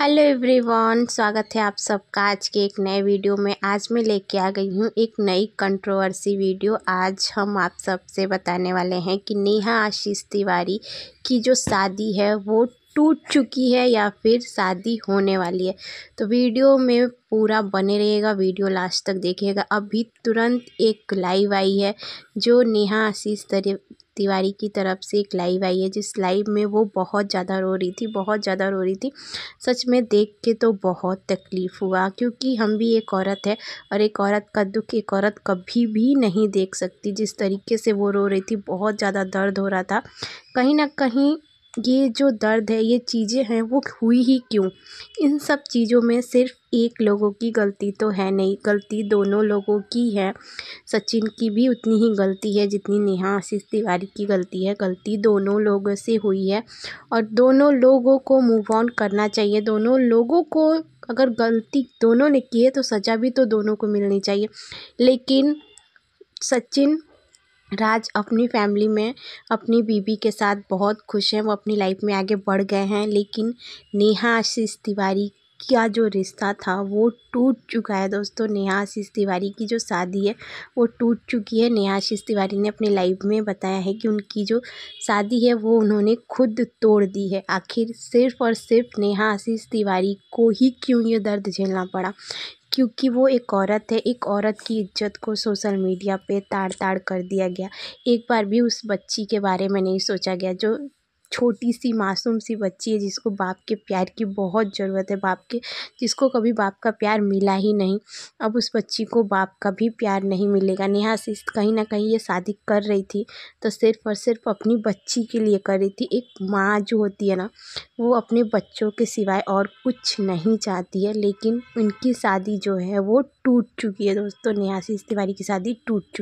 hello everyone स्वागत है आप सबका आज के एक नए वीडियो में आज मैं लेके आ गई हूँ एक नई कंट्रोवर्सी वीडियो आज हम आप सबसे बताने वाले हैं कि नेहा आशीष तिवारी की जो शादी है वो टूट चुकी है या फिर शादी होने वाली है तो वीडियो में पूरा बने रहेगा वीडियो लास्ट तक देखिएगा अभी तुरंत एक लाइव आई है जो नेहा आशीष तिवारी की तरफ से एक लाइव आई है जिस लाइव में वो बहुत ज़्यादा रो रही थी बहुत ज़्यादा रो रही थी सच में देख के तो बहुत तकलीफ़ हुआ क्योंकि हम भी एक औरत है और एक औरत का दुख एक औरत कभी भी नहीं देख सकती जिस तरीके से वो रो रही थी बहुत ज़्यादा दर्द हो रहा था कहीं ना कहीं ये जो दर्द है ये चीज़ें हैं वो हुई ही क्यों इन सब चीज़ों में सिर्फ एक लोगों की गलती तो है नहीं गलती दोनों लोगों की है सचिन की भी उतनी ही गलती है जितनी नेहा आशीष तिवारी की गलती है गलती दोनों लोगों से हुई है और दोनों लोगों को मूव ऑन करना चाहिए दोनों लोगों को अगर गलती दोनों ने की है तो सज़ा भी तो दोनों को मिलनी चाहिए लेकिन सचिन राज अपनी फैमिली में अपनी बीबी के साथ बहुत खुश हैं वो अपनी लाइफ में आगे बढ़ गए हैं लेकिन नेहा आशीष तिवारी क्या जो रिश्ता था वो टूट चुका है दोस्तों नेहा आशीष तिवारी की जो शादी है वो टूट चुकी है नेहा आशीष तिवारी ने अपने लाइफ में बताया है कि उनकी जो शादी है वो उन्होंने खुद तोड़ दी है आखिर सिर्फ और सिर्फ नेहा आशीष तिवारी को ही क्यों ये दर्द झेलना पड़ा क्योंकि वो एक औरत है एक औरत की इज्जत को सोशल मीडिया पे ताड़ ताड़ कर दिया गया एक बार भी उस बच्ची के बारे में नहीं सोचा गया जो छोटी सी मासूम सी बच्ची है जिसको बाप के प्यार की बहुत ज़रूरत है बाप के जिसको कभी बाप का प्यार मिला ही नहीं अब उस बच्ची को बाप का भी प्यार नहीं मिलेगा नेहा सिंह कहीं ना कहीं ये शादी कर रही थी तो सिर्फ़ और सिर्फ अपनी बच्ची के लिए कर रही थी एक माँ जो होती है ना वो अपने बच्चों के सिवाय और कुछ नहीं चाहती है लेकिन उनकी शादी जो है वो टूट चुकी है दोस्तों नेहा सिंह तिवारी की शादी टूट चुकी